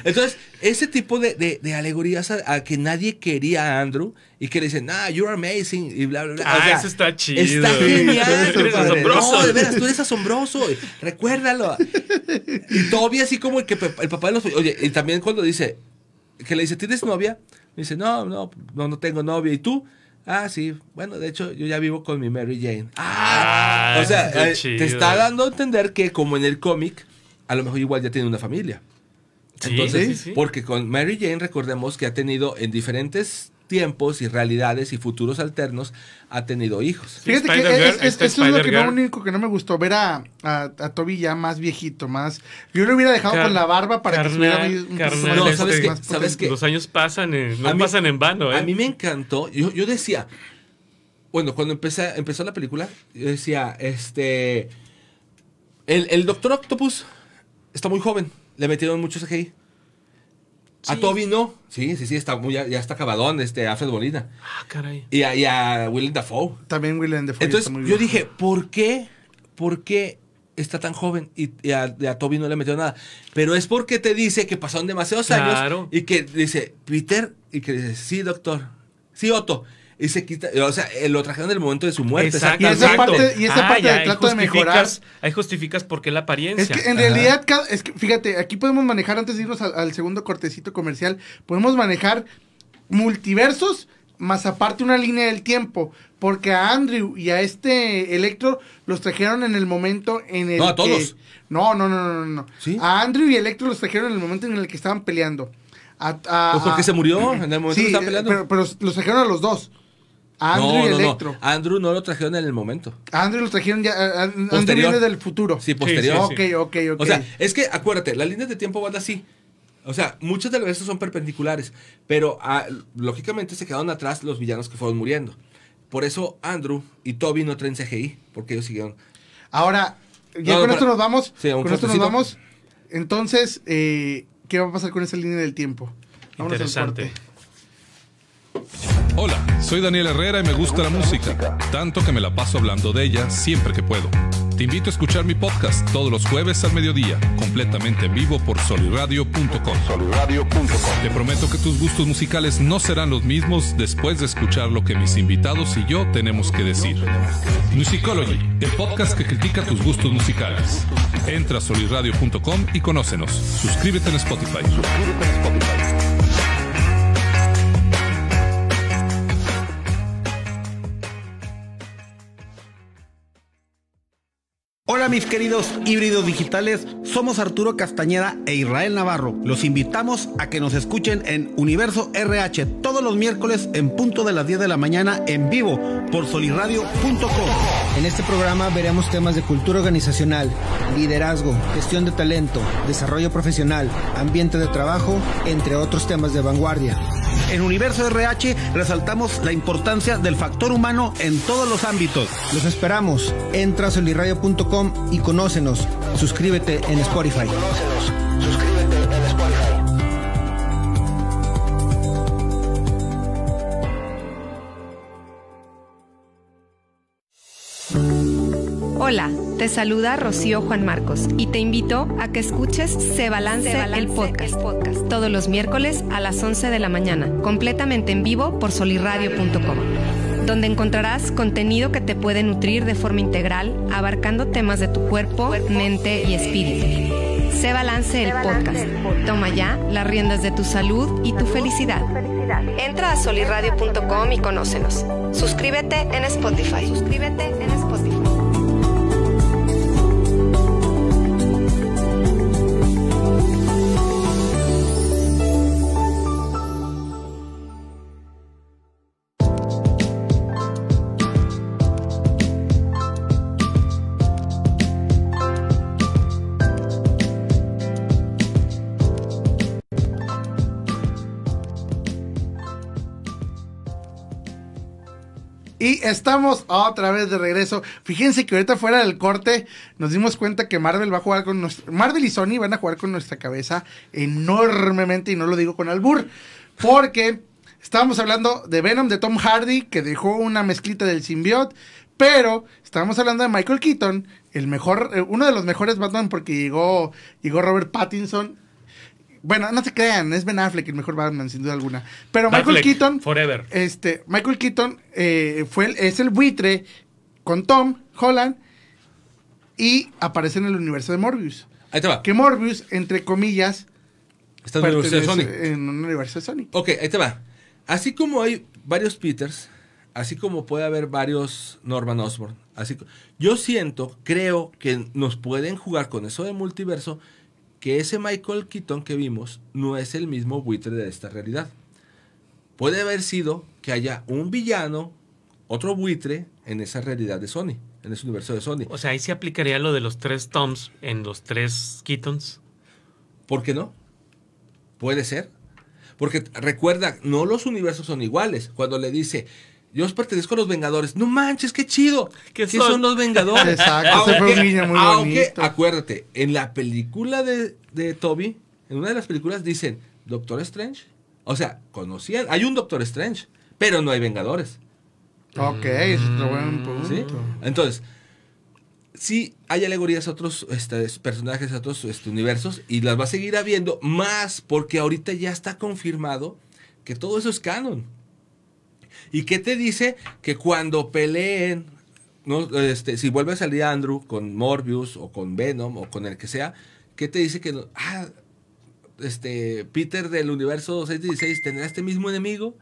S1: Entonces, ese tipo de, de, alegorías a, que nadie quería a Andrew y que le dicen, ah, you're amazing y bla, bla, bla. Ah, eso está chido. Está genial, eres asombroso. No, de veras, tú eres asombroso. Recuérdalo. Y Toby así como el, que, el papá de los... Oye, y también cuando dice, que le dice, ¿tienes novia? Y dice, no, no, no, no tengo novia. ¿Y tú? Ah, sí. Bueno, de hecho, yo ya vivo con mi Mary Jane. Ah, ah o sea, eh, te está dando a entender que como en el cómic, a lo mejor igual ya tiene una familia. Entonces, sí, sí. porque con Mary Jane recordemos que ha tenido en diferentes tiempos y realidades y futuros alternos ha tenido hijos. Fíjate que es, lo,
S2: único que no me gustó, ver a, a, Toby ya más viejito, más... Yo lo hubiera dejado con la barba para que se
S3: No, ¿sabes, que, Los años pasan, no pasan
S1: en vano. Eh. A mí me encantó, yo, yo decía... Bueno, cuando empezó la película, yo decía, este... El, Doctor Octopus está muy joven, le metieron muchos CGI. A Toby no. Sí, sí, sí, está muy, ya, está acabadón, este, Alfred Bolina. Ah, caray. Y a, Willem Dafoe. También Willem Dafoe. Entonces, yo dije, ¿por qué? ¿Por qué está tan joven y, a, Toby no le metió nada? Pero es porque te dice que pasaron demasiados años y que dice, Peter, y que dice, sí, doctor, sí, Otto y se quita, o sea, eh, lo trajeron en el momento de su muerte. Exacto. Y esa parte, y ah, ya, trato de mejorar. Ahí justificas por qué la apariencia. Es que en realidad,
S2: es que, fíjate, aquí podemos manejar, antes de irnos al, segundo cortecito comercial, podemos manejar multiversos más aparte una línea del tiempo, porque a Andrew y a este Electro los trajeron en el momento en el No, a todos. No, no, no, no, no. A Andrew y Electro los trajeron en el momento en el que estaban peleando. A, porque se murió en el momento sí, que estaban peleando. pero, los trajeron a los
S1: dos. Andrew no, y Electro. Andrew no lo trajeron en el momento. Andrew lo trajeron ya. Andrew viene del futuro. Sí, posterior. Ok, ok, ok. O sea, es que acuérdate, las líneas de tiempo van así. O sea, muchas de las veces son perpendiculares, pero ah, lógicamente se quedaron atrás los villanos que fueron muriendo. Por eso Andrew y Toby no traen CGI, porque ellos siguieron. Ahora, ya con esto nos vamos. con esto nos vamos.
S2: Entonces, eh, ¿qué va a pasar con esa línea del tiempo? Vamos Interesante.
S1: Al Hola, soy Daniel Herrera y me gusta, la, música, tanto que me la paso hablando de ella siempre que puedo. Te invito a escuchar mi podcast todos los jueves al mediodía, completamente en vivo por soliradio.com. Te prometo que tus gustos musicales no serán los mismos después de escuchar lo que mis invitados y yo tenemos que decir. Musicology, el podcast que critica tus gustos musicales. Entra a soliradio.com y conócenos. Suscríbete Suscríbete en Spotify.
S2: mis queridos híbridos digitales? Somos Arturo Castañeda e Israel Navarro. Los invitamos a que nos escuchen en Universo RH todos los miércoles en punto de las 10 de la mañana en
S1: vivo por
S2: Soliradio.com. En este programa veremos temas de cultura organizacional, liderazgo, gestión de talento, desarrollo profesional, ambiente de trabajo, entre otros temas de vanguardia. En Universo RH resaltamos la importancia del factor humano en todos los ámbitos. Los esperamos. Entra a solirradio.com y conócenos. Suscríbete en Spotify.
S1: Hola, te saluda Rocío Juan Marcos y te invito a que escuches Se Balance, el, podcast,
S3: podcast, todos los miércoles a las 11 de la mañana, completamente en vivo por solirradio.com donde encontrarás contenido que te puede nutrir de forma integral, abarcando temas de tu cuerpo, mente y espíritu. Se balance el podcast. Toma ya las riendas de tu salud y tu felicidad. Entra a soliradio.com y conócenos.
S1: Suscríbete en Spotify. Suscríbete en Spotify.
S2: estamos otra vez de regreso. Fíjense que ahorita fuera del corte nos dimos cuenta que Marvel va a jugar con nuestra... Marvel y Sony van a jugar con nuestra cabeza enormemente y no lo digo con albur. Porque estábamos hablando de Venom de Tom Hardy que dejó una mezclita del simbiote. Pero estábamos hablando de Michael Keaton, el mejor, eh, uno de los mejores Batman porque llegó, llegó Robert Pattinson bueno, no se crean, es Ben Affleck el mejor Batman, sin duda alguna. Pero Michael Keaton. Forever. Este, Michael Keaton eh, fue es el buitre con Tom Holland y aparece en el universo de Morbius. Ahí te va. Que Morbius, entre comillas,
S1: está en
S2: En un universo de Sonic.
S1: Ok, ahí te va. Así como hay varios Peters, así como puede haber varios Norman Osborn, así yo siento, creo que nos pueden jugar con eso de multiverso que ese Michael Keaton que vimos no es el mismo buitre de esta realidad. Puede haber sido que haya un villano, otro buitre, en esa realidad de Sony, en ese universo de Sony. O sea, ahí se
S3: aplicaría lo de los tres Toms en los tres Keatons. ¿Por qué no?
S1: Puede ser. Porque recuerda, no los universos son iguales. Cuando le dice, yo pertenezco a los Vengadores. No manches, qué chido. ¿Qué, son? los Vengadores? Exacto, aunque, muy bonito. acuérdate, en la película de, Toby, en una de las películas dicen Doctor Strange. O sea, conocían, hay un Doctor Strange, pero no hay Vengadores. Ok, es otro buen mm. punto. Entonces, sí hay alegorías a otros este, personajes, a otros este, universos, y las va a seguir habiendo más porque ahorita ya está confirmado que todo eso es canon. ¿Y qué te dice? Que cuando peleen, ¿no? Este, si vuelve a salir Andrew con Morbius o con Venom o con el que sea, ¿qué te dice que ah, este, Peter del universo 616 tendrá este mismo enemigo?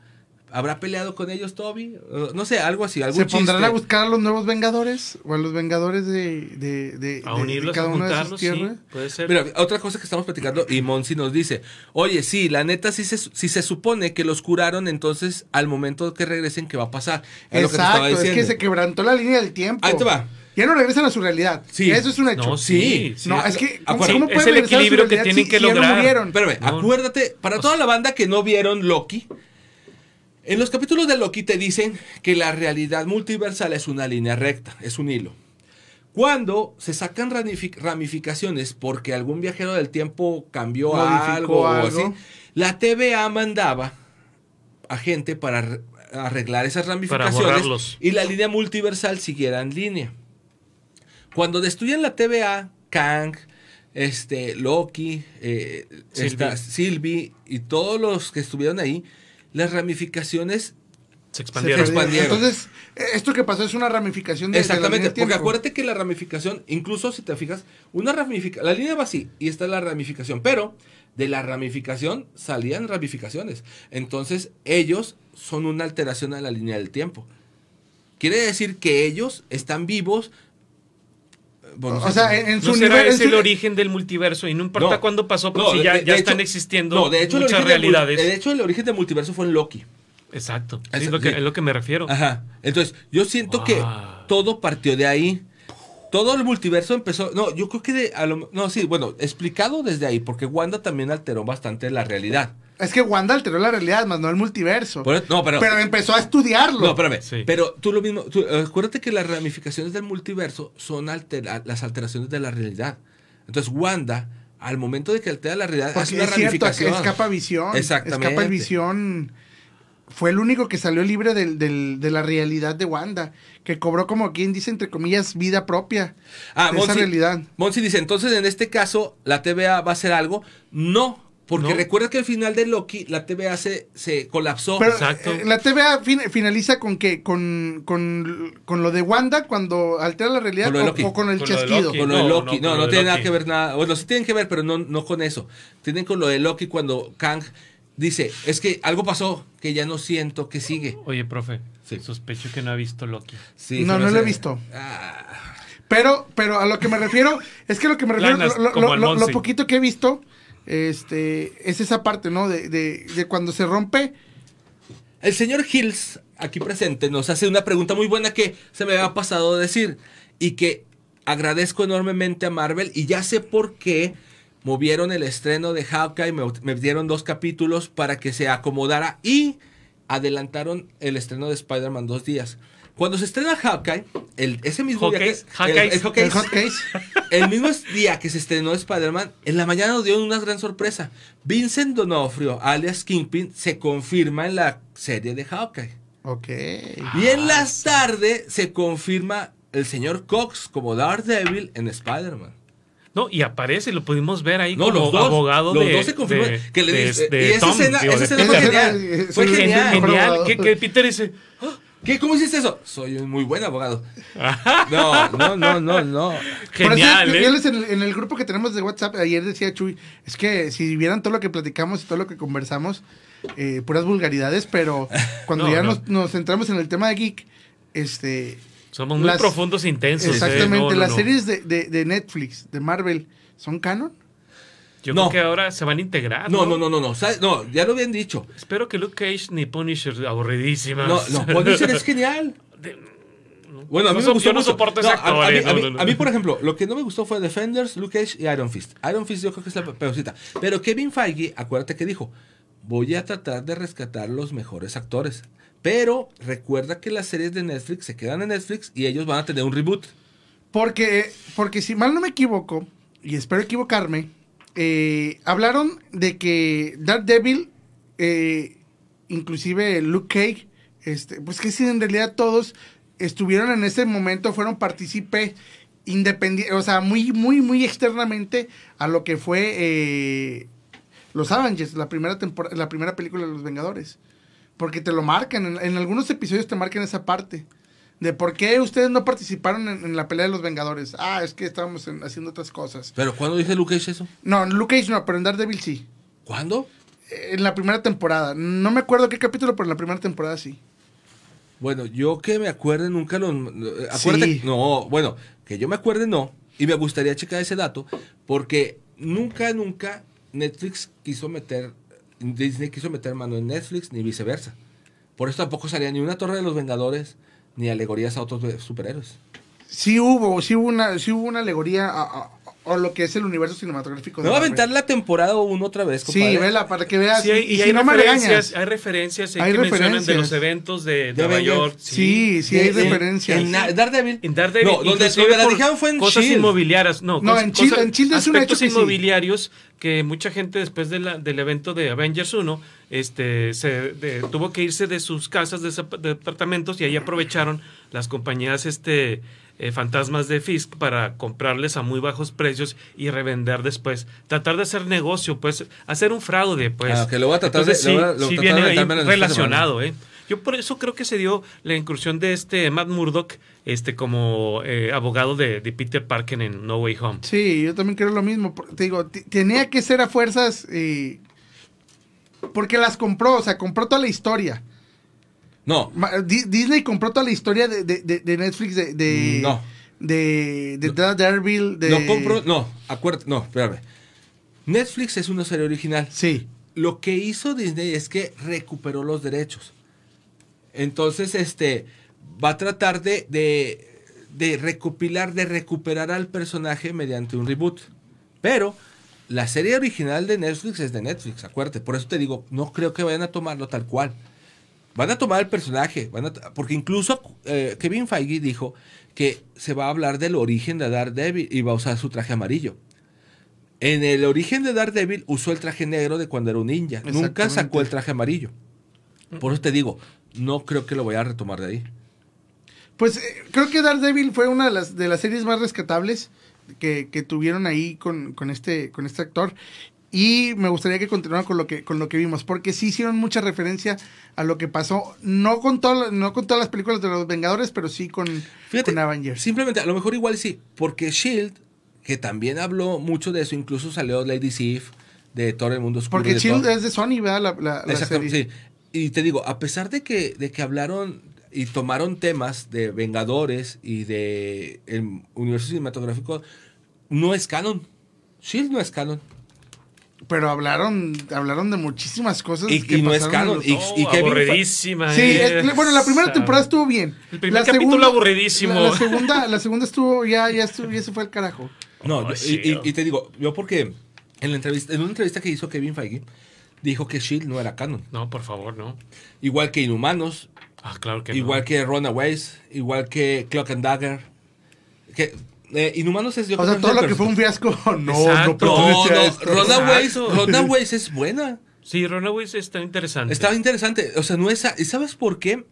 S1: ¿Habrá peleado con ellos Toby? No sé, algo así. Algún ¿Se pondrán a
S2: buscar a los nuevos Vengadores? ¿O a los Vengadores de,
S1: de, a cada uno de sus tierras? puede ser. Mira, otra cosa que estamos platicando y Monsi nos dice, oye, sí, la neta, si se, si se supone que los curaron, entonces al momento que regresen, ¿qué va a pasar? Exacto, es que se
S2: quebrantó la línea del tiempo. Ahí te va ya no regresan a su realidad.
S1: Sí. Eso es un hecho. sí, No, es que ¿cómo, ¿cómo el equilibrio que tienen que lograr. No acuérdate, para toda la banda que no vieron Loki, en los capítulos de Loki te dicen que la realidad multiversal es una línea recta, es un hilo. Cuando se sacan ramificaciones porque algún viajero del tiempo cambió algo, algo. así, la TVA mandaba a gente para arreglar esas ramificaciones y la línea multiversal siguiera en línea. Cuando destruyen la TVA, Kang, este, Loki, eh, Sylvie y todos los que estuvieron ahí, las ramificaciones se expandieron. Entonces,
S2: esto que pasó es una ramificación de Exactamente, porque acuérdate
S1: que la ramificación, incluso si te fijas, una ramifica la línea va así y está es la ramificación, pero de la ramificación salían ramificaciones. Entonces, ellos son una alteración a la línea del tiempo. Quiere decir que ellos están vivos, o sea, en, su el origen del multiverso y no importa cuándo pasó, pero ya, están existiendo muchas realidades. De, hecho, el origen del multiverso fue en Loki. Exacto, es, lo que, lo que me refiero. Ajá. Entonces, yo siento que todo partió de ahí. Todo el multiverso empezó. No, yo creo que de. A lo, no, sí, bueno, explicado desde ahí, porque Wanda también alteró bastante la realidad. Es que Wanda alteró la realidad, más no el multiverso. no, pero, pero, empezó a estudiarlo. No, espérame. Pero tú lo mismo. acuérdate que las ramificaciones del multiverso son las alteraciones de la realidad. Entonces, Wanda, al momento de que altera la realidad, hace una ramificación. escapa visión. Exactamente. Escapa
S2: visión. Fue el único que salió libre de la realidad de Wanda, que cobró como quien dice, entre comillas, vida propia. Ah, Monsi, esa realidad.
S1: Monsi dice, entonces en este caso, la TVA va a hacer algo. No, porque recuerda que al final de Loki la TVA se, colapsó. Exacto. Eh, la
S2: TVA finaliza con que con, lo de Wanda cuando altera la realidad o, con el chasquido.
S1: Con lo de Loki. No, no, tiene nada que ver nada. Bueno, sí tienen que ver, pero no, no con eso. Tienen con lo de Loki cuando Kang dice, es que algo pasó que ya no siento que sigue. Oye, profe, sospecho que no ha visto Loki. no, no lo he visto.
S2: Ah. Pero, pero a lo que me refiero, es que lo que me refiero, lo poquito que he visto este,
S1: es esa parte, ¿no? De, de, de cuando se rompe. El señor Hills, aquí presente, nos hace una pregunta muy buena que se me había pasado a decir y que agradezco enormemente a Marvel y ya sé por qué movieron el estreno de Hawkeye, me, me dieron dos capítulos para que se acomodara y adelantaron el estreno de Spider-Man dos días. Cuando se estrena Hawkeye, el, ese mismo día. Que, el, mismo día que se estrenó Spider-Man, en la mañana nos dio una gran sorpresa. Vincent Donofrio, alias Kingpin, se confirma en la serie de Hawkeye. Ok. Y en la tarde se confirma el señor Cox como Daredevil en Spider-Man.
S3: No, y aparece, lo pudimos ver ahí como los dos, abogado los dos se confirman dice, y esa escena, fue genial. Fue genial, que,
S1: Peter dice, ah, ¿Qué? ¿Cómo hiciste eso? Soy un muy buen abogado. No, no, no, no, no. Genial, ¿eh?
S2: en, el, grupo que tenemos de WhatsApp, ayer decía Chuy, es que si vieran todo lo que platicamos y todo lo que conversamos, eh, puras vulgaridades, pero cuando ya Nos, centramos en el tema de geek, este... Somos muy profundos, e intensos. ¿eh? Exactamente, las series de Netflix, de Marvel, ¿son canon?
S3: Yo creo que ahora se van a integrar. No, no, no, no, no. No, ya lo habían dicho. Espero que Luke Cage ni Punisher aburridísimas. No, no, Punisher es
S1: genial. Bueno, a mí me gustó A, mí, por ejemplo, lo que no me gustó fue Defenders, Luke Cage y Iron Fist. Iron Fist yo creo que es la peorcita. Pero Kevin Feige, acuérdate que dijo, voy a tratar de rescatar los mejores actores. Pero recuerda que las series de Netflix se quedan en Netflix y ellos van a tener un reboot. Porque, porque si mal no me equivoco, y espero equivocarme, eh, hablaron de
S2: que Dark Devil eh, inclusive Luke Cage, este, pues que si en realidad todos estuvieron en ese momento, fueron partícipes independientes o sea, muy, muy, muy externamente a lo que fue eh, Los Avengers, la primera, la primera película de Los Vengadores. Porque te lo marcan, en algunos episodios te marcan esa parte de por qué ustedes no participaron en, la pelea de los Vengadores. Ah, es que estábamos haciendo otras cosas.
S1: ¿Pero cuándo dice Luke Cage eso?
S2: No, Luke Cage no, pero en Daredevil sí. ¿Cuándo? Eh, en la primera temporada. No me acuerdo qué capítulo, pero en la primera temporada sí.
S1: Bueno, yo que me acuerde nunca los... Eh, acuérdate, no, bueno, que yo me acuerde no, y me gustaría checar ese dato, porque nunca, nunca Netflix quiso meter, Disney quiso meter mano en Netflix, ni viceversa. Por eso tampoco salía ni una Torre de los Vengadores, ni alegorías a otros superhéroes.
S2: Sí hubo, sí hubo una, sí hubo una alegoría
S1: a, a o lo que es el universo cinematográfico. Me voy a aventar la temporada uno otra vez, compadre.
S2: Sí, vela, para que veas. y, hay, no referencias, hay referencias, hay que mencionan de
S3: los eventos de, Nueva York. Sí, sí, hay referencias. En, en, Daredevil. En Daredevil. No, donde se la dijeron fue en Cosas inmobiliarias. No, en Chile, en Chile es un hecho inmobiliarios que mucha gente después del evento de Avengers 1 este, se, tuvo que irse de sus casas, de, de departamentos, y ahí aprovecharon las compañías este, eh, fantasmas de Fisk para comprarles a muy bajos precios y revender después. Tratar de hacer negocio, pues, hacer un fraude, pues. que ah, lo va a tratar de, viene ahí relacionado, ¿eh? Yo por eso creo que se dio la incursión de este Matt Murdock este, como eh, abogado de, Peter Parker en No Way Home.
S2: Sí, yo también creo lo mismo. Te digo, tenía que ser a fuerzas porque las compró, o sea, compró toda la historia. No. Disney compró toda la historia de, de Netflix de, no. De, de, Daredevil.
S1: No compró. No, acuérdate. No, espérame. Netflix es una serie original. Sí. Lo que hizo Disney es que recuperó los derechos. Entonces, este. Va a tratar de, de, de recopilar, de recuperar al personaje mediante un reboot. Pero la serie original de Netflix es de Netflix, acuérdate. Por eso te digo, no creo que vayan a tomarlo tal cual. Van a tomar el personaje, porque incluso eh, Kevin Feige dijo que se va a hablar del origen de Daredevil y va a usar su traje amarillo. En el origen de Daredevil usó el traje negro de cuando era un ninja. Nunca sacó el traje amarillo. Por eso te digo, no creo que lo vaya a retomar de ahí. Pues eh, creo que Daredevil fue una de las, series más rescatables
S2: que, tuvieron ahí con, este, con este actor. Y me gustaría que continuara con lo que, con lo que vimos, porque sí hicieron mucha referencia a lo que pasó, no con, todo, no con todas las películas de los Vengadores, pero sí con, Avengers.
S1: Simplemente, a lo mejor igual sí, porque Shield, que también habló mucho de eso, incluso salió Lady Sif de Thor el Mundo Porque Shield es de Sony, ¿verdad? La, la, Y te digo, a pesar de que, de que hablaron y tomaron temas de Vengadores y de el universo cinematográfico, no es canon. Shield no es canon pero hablaron
S2: hablaron de muchísimas cosas y, que no es canon. y, oh, aburridísima sí eh. bueno la primera temporada estuvo bien el primer la capítulo aburridísimo la, segunda la segunda estuvo ya ya, estuvo, se fue el carajo no y,
S1: te digo yo porque en la entrevista en una entrevista que hizo Kevin Feige dijo que Shield no era canon no por favor no igual que Inhumanos ah claro que igual que Runaways igual que Clock and Dagger que eh, Inhumanos es yo O sea, todo lo que fue un fiasco, no, no No, no, Ronda es buena. Sí, Weiss está interesante. Estaba interesante. O sea, no es. ¿Sabes por qué?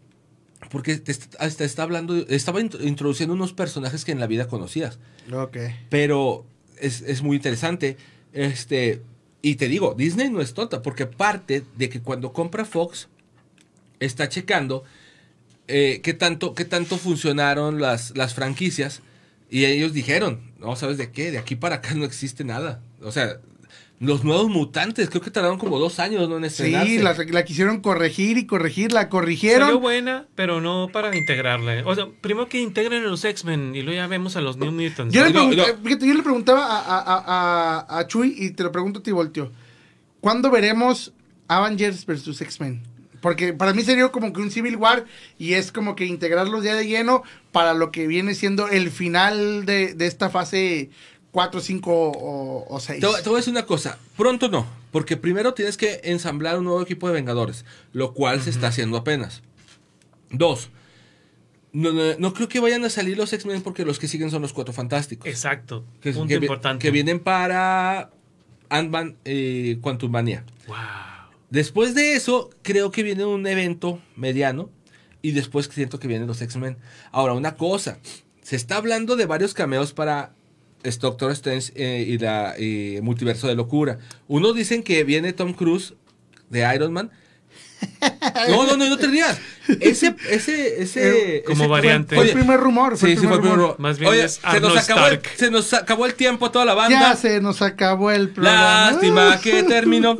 S1: Porque te está, hasta ah, está hablando. Estaba introduciendo unos personajes que en la vida conocías. Ok. Pero es, es muy interesante. Este. Y te digo, Disney no es tonta, porque parte de que cuando compra Fox, está checando eh, qué, tanto, qué tanto funcionaron las, las franquicias y ellos dijeron, no, ¿sabes de qué? De aquí para acá no existe nada. O sea, los nuevos mutantes, creo que tardaron como dos años ¿no? en Sí,
S2: la, quisieron corregir y corregir, la corrigieron. Salió
S1: buena, pero
S3: no para integrarla. O sea, primero que integren a los X-Men y luego ya vemos a los New Mutants. Yo, le,
S2: preguntaba a, a, Chuy y te lo pregunto a ti, ¿Cuándo veremos Avengers versus X-Men? Porque para mí sería como que un Civil War y es como que integrarlos ya de lleno para lo que viene siendo el final de, esta fase 4, 5 o, 6. Te, voy
S1: a decir una cosa, pronto no, porque primero tienes que ensamblar un nuevo equipo de Vengadores, lo cual se está haciendo apenas. Dos, no, creo que vayan a salir los X-Men porque los que siguen son los Cuatro Fantásticos. Exacto, punto importante. Que vienen para Ant-Man y Quantum Mania. Wow. Después de eso, creo que viene un evento mediano y después siento que vienen los X-Men. Ahora, una cosa, se está hablando de varios cameos para Doctor Strange eh, y y Multiverso de Locura. Unos dicen que viene Tom Cruise de Iron Man no, no, no, no tenía Ese, ese, ese. Como variante. Fue, el primer rumor. sí, sí, fue el rumor. Más bien se, nos acabó el, se nos acabó el tiempo a toda la banda. Ya
S2: se nos acabó el programa. Lástima que terminó. a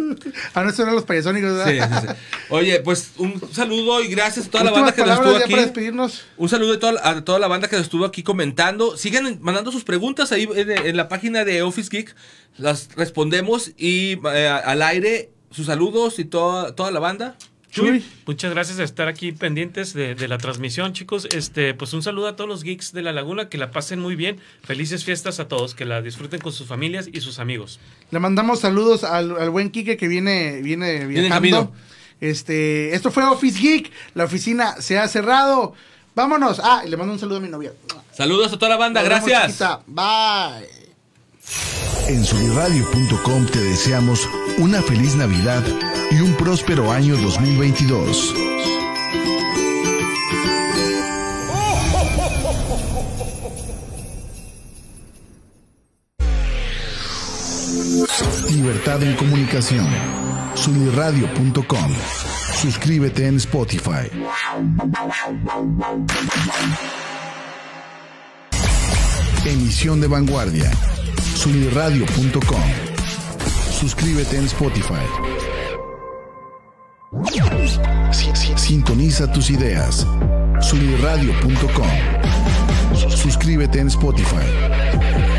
S2: ah, no, ser los payasónicos, ¿verdad? Sí,
S1: sí, sí. Oye, pues un saludo y gracias a toda la banda que nos estuvo aquí. despedirnos. Un saludo a toda, la banda que nos estuvo aquí comentando. Sigan mandando sus preguntas ahí en, la página de Office Geek. Las respondemos y eh, al aire sus saludos y toda, toda la banda.
S3: Chuy. Muchas gracias de estar aquí pendientes de, la transmisión, chicos. Este, pues un saludo a todos los geeks de la laguna, que la pasen muy bien. Felices fiestas a todos, que la disfruten con sus familias y sus amigos.
S2: Le mandamos saludos al, buen Quique que viene, viene viajando. Este, esto fue Office Geek, la oficina se ha cerrado. Vámonos. Ah, y le mando un saludo a mi novia.
S1: Saludos a toda la banda, gracias.
S2: Bye. En Subirradio.com te deseamos una feliz Navidad y un próspero año 2022. Libertad en comunicación. Subirradio.com Suscríbete en Spotify. Emisión de vanguardia sunirradio.com. Suscríbete en Spotify. Sintoniza tus ideas. sunirradio.com. Suscríbete en Spotify.